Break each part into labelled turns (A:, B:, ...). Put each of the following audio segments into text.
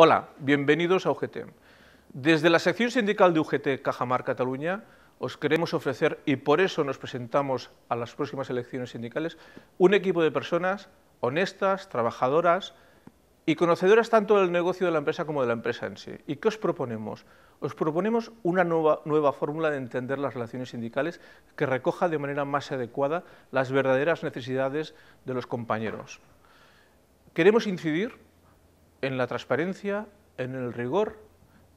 A: Hola, bienvenidos a UGT. Desde la sección sindical de UGT Cajamar Cataluña os queremos ofrecer, y por eso nos presentamos a las próximas elecciones sindicales, un equipo de personas honestas, trabajadoras y conocedoras tanto del negocio de la empresa como de la empresa en sí. ¿Y qué os proponemos? Os proponemos una nueva, nueva fórmula de entender las relaciones sindicales que recoja de manera más adecuada las verdaderas necesidades de los compañeros. Queremos incidir en la transparencia, en el rigor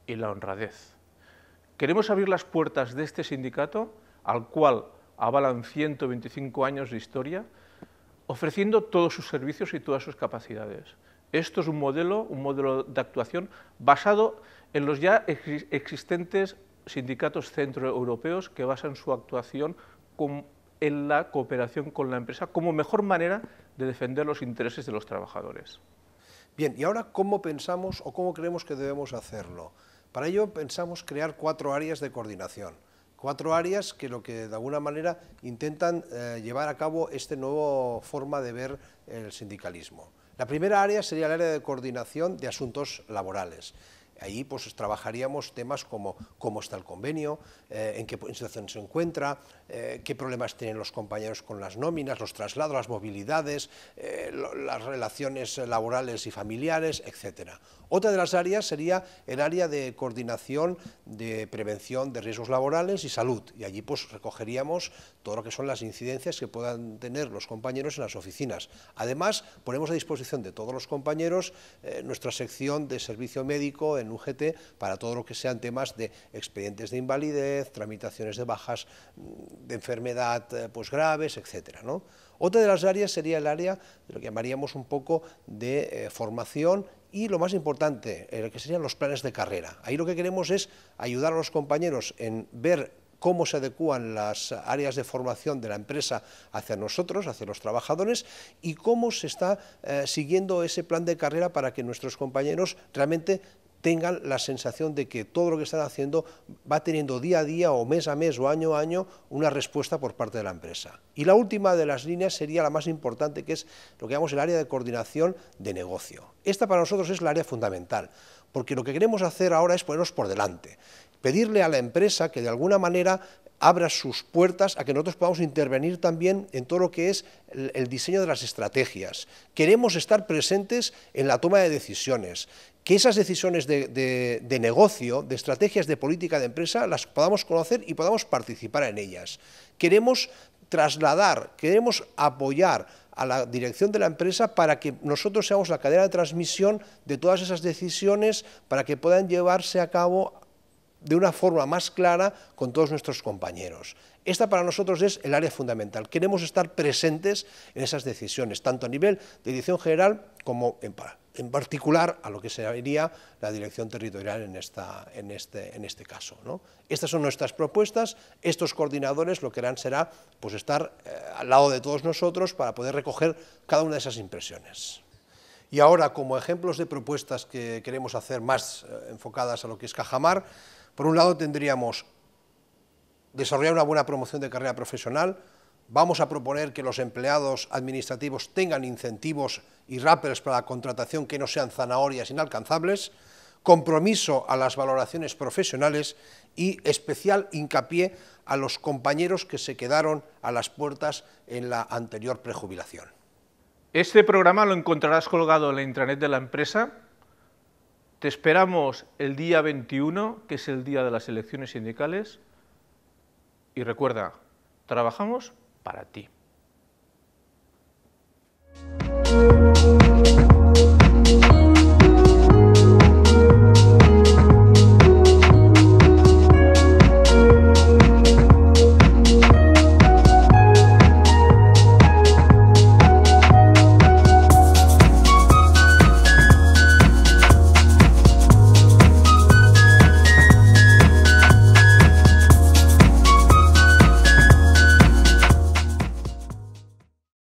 A: y la honradez. Queremos abrir las puertas de este sindicato, al cual avalan 125 años de historia, ofreciendo todos sus servicios y todas sus capacidades. Esto es un modelo, un modelo de actuación basado en los ya existentes sindicatos centroeuropeos que basan su actuación en la cooperación con la empresa como mejor manera de defender los intereses de los trabajadores.
B: Bien, ¿y ahora cómo pensamos o cómo creemos que debemos hacerlo? Para ello pensamos crear cuatro áreas de coordinación, cuatro áreas que lo que de alguna manera intentan eh, llevar a cabo esta nueva forma de ver el sindicalismo. La primera área sería el área de coordinación de asuntos laborales. Ahí pues trabajaríamos temas como cómo está el convenio, eh, en qué situación se encuentra, eh, qué problemas tienen los compañeros con las nóminas, los traslados, las movilidades, eh, las relaciones laborales y familiares, etcétera. Otra de las áreas sería el área de coordinación de prevención de riesgos laborales y salud. Y allí pues recogeríamos todo lo que son las incidencias que puedan tener los compañeros en las oficinas. Además, ponemos a disposición de todos los compañeros nuestra sección de servicio médico en UGT para todo lo que sean temas de expedientes de invalidez, tramitaciones de bajas mm, de enfermedad eh, pues, graves, etc. Otra de las áreas sería el área de lo que llamaríamos un poco de eh, formación y lo más importante, que serían los planes de carrera. Ahí lo que queremos es ayudar a los compañeros en ver cómo se adecúan las áreas de formación de la empresa hacia nosotros, hacia los trabajadores, y cómo se está eh, siguiendo ese plan de carrera para que nuestros compañeros realmente tengan la sensación de que todo lo que están haciendo va teniendo día a día o mes a mes o año a año una respuesta por parte de la empresa. Y la última de las líneas sería la más importante, que es lo que llamamos el área de coordinación de negocio. Esta para nosotros es el área fundamental, porque lo que queremos hacer ahora es ponernos por delante, pedirle a la empresa que de alguna manera abra sus puertas a que nosotros podamos intervenir también en todo lo que es el, diseño de las estrategias. Queremos estar presentes en la toma de decisiones que esas decisiones de, negocio, de estrategias de política de empresa, las podamos conocer y podamos participar en ellas. Queremos trasladar, queremos apoyar a la dirección de la empresa para que nosotros seamos la cadena de transmisión de todas esas decisiones para que puedan llevarse a cabo de una forma más clara con todos nuestros compañeros. Esta para nosotros es el área fundamental. Queremos estar presentes en esas decisiones, tanto a nivel de dirección general como en, en particular a lo que sería la dirección territorial en, este, este, caso. Estas son nuestras propuestas, estos coordinadores lo que harán será pues, estar eh, al lado de todos nosotros para poder recoger cada una de esas impresiones. Y ahora, como ejemplos de propuestas que queremos hacer más eh, enfocadas a lo que es Cajamar, por un lado tendríamos desarrollar una buena promoción de carrera profesional, Vamos a proponer que los empleados administrativos tengan incentivos y rappers para la contratación que no sean zanahorias inalcanzables, compromiso a las valoraciones profesionales y especial hincapié a los compañeros que se quedaron a las puertas en la anterior prejubilación.
A: Este programa lo encontrarás colgado en la intranet de la empresa. Te esperamos el día 21, que es el día de las elecciones sindicales. Y recuerda, trabajamos para ti.